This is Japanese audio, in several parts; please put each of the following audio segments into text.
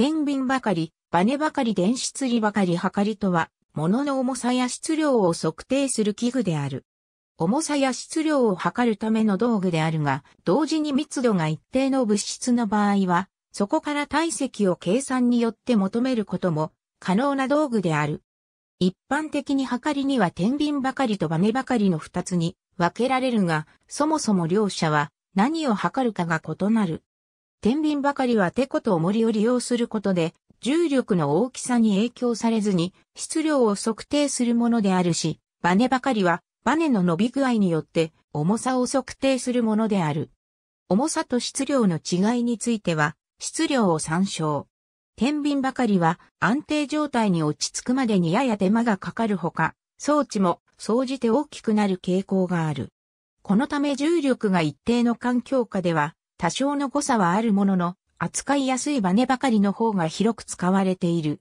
天秤ばかり、バネばかり電子釣りばかり測りとは、物の重さや質量を測定する器具である。重さや質量を測るための道具であるが、同時に密度が一定の物質の場合は、そこから体積を計算によって求めることも可能な道具である。一般的に測りには天秤ばかりとバネばかりの二つに分けられるが、そもそも両者は何を測るかが異なる。天秤ばかりはテコと重りを利用することで、重力の大きさに影響されずに、質量を測定するものであるし、バネばかりは、バネの伸び具合によって、重さを測定するものである。重さと質量の違いについては、質量を参照。天秤ばかりは安定状態に落ち着くまでにやや手間がかかるほか、装置も総じて大きくなる傾向がある。このため重力が一定の環境下では多少の誤差はあるものの、扱いやすいバネばかりの方が広く使われている。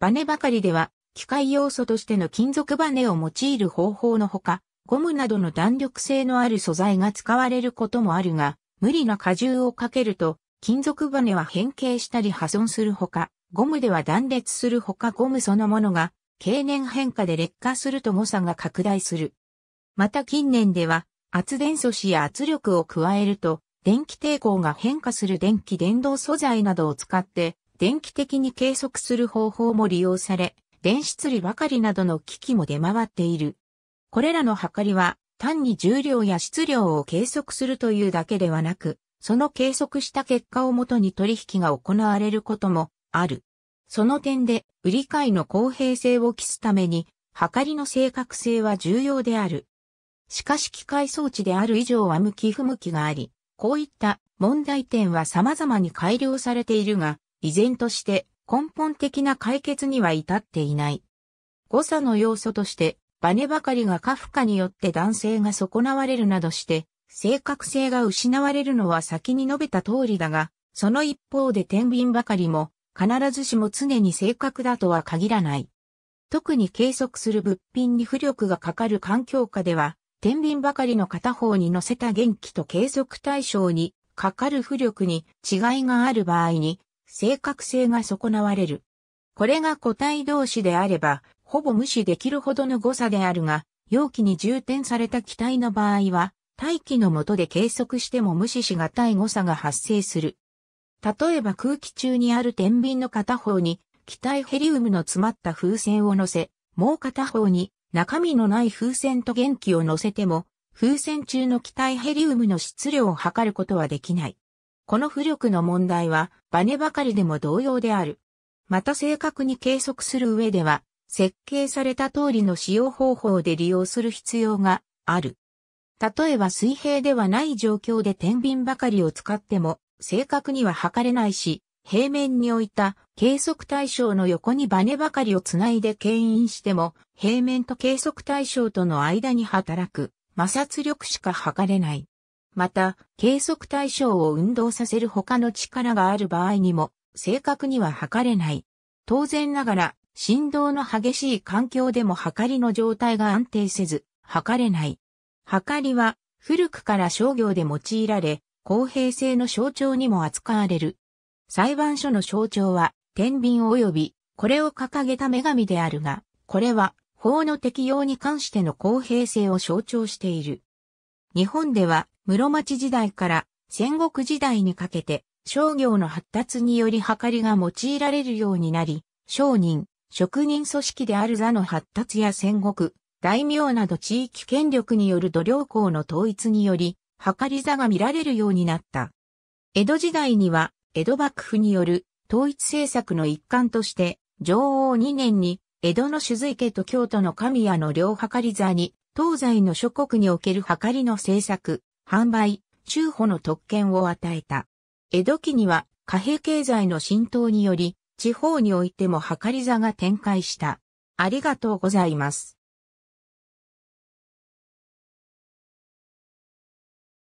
バネばかりでは、機械要素としての金属バネを用いる方法のほか、ゴムなどの弾力性のある素材が使われることもあるが、無理な荷重をかけると、金属バネは変形したり破損するほか、ゴムでは断裂するほかゴムそのものが、経年変化で劣化すると誤差が拡大する。また近年では、圧電素子や圧力を加えると、電気抵抗が変化する電気電動素材などを使って、電気的に計測する方法も利用され、電子釣りばかりなどの機器も出回っている。これらの測りは、単に重量や質量を計測するというだけではなく、その計測した結果をもとに取引が行われることもある。その点で、売り買いの公平性を期すために、測りの正確性は重要である。しかし機械装置である以上は向き不向きがあり、こういった問題点は様々に改良されているが、依然として根本的な解決には至っていない。誤差の要素として、バネばかりが過負荷によって男性が損なわれるなどして、正確性が失われるのは先に述べた通りだが、その一方で天秤ばかりも、必ずしも常に正確だとは限らない。特に計測する物品に浮力がかかる環境下では、天秤ばかりの片方に乗せた元気と計測対象にかかる浮力に違いがある場合に正確性が損なわれる。これが個体同士であれば、ほぼ無視できるほどの誤差であるが、容器に充填された気体の場合は、大気の下で計測しても無視しがたい誤差が発生する。例えば空気中にある天秤の片方に、気体ヘリウムの詰まった風船を乗せ、もう片方に中身のない風船と元気を乗せても、風船中の気体ヘリウムの質量を測ることはできない。この浮力の問題は、バネばかりでも同様である。また正確に計測する上では、設計された通りの使用方法で利用する必要がある。例えば水平ではない状況で天秤ばかりを使っても、正確には測れないし、平面に置いた計測対象の横にバネばかりをつないで牽引しても、平面と計測対象との間に働く摩擦力しか測れない。また、計測対象を運動させる他の力がある場合にも、正確には測れない。当然ながら、振動の激しい環境でも測りの状態が安定せず、測れない。測りは、古くから商業で用いられ、公平性の象徴にも扱われる。裁判所の象徴は、天秤及び、これを掲げた女神であるが、これは、法の適用に関しての公平性を象徴している。日本では、室町時代から戦国時代にかけて、商業の発達によりはかりが用いられるようになり、商人、職人組織である座の発達や戦国、大名など地域権力による土良校の統一により、はかり座が見られるようになった。江戸時代には、江戸幕府による統一政策の一環として、上王2年に、江戸の主髄家と京都の神谷の両はかり座に、東西の諸国におけるはかりの政策、販売、中保の特権を与えた。江戸期には、貨幣経済の浸透により、地方においてもはかり座が展開した。ありがとうございます。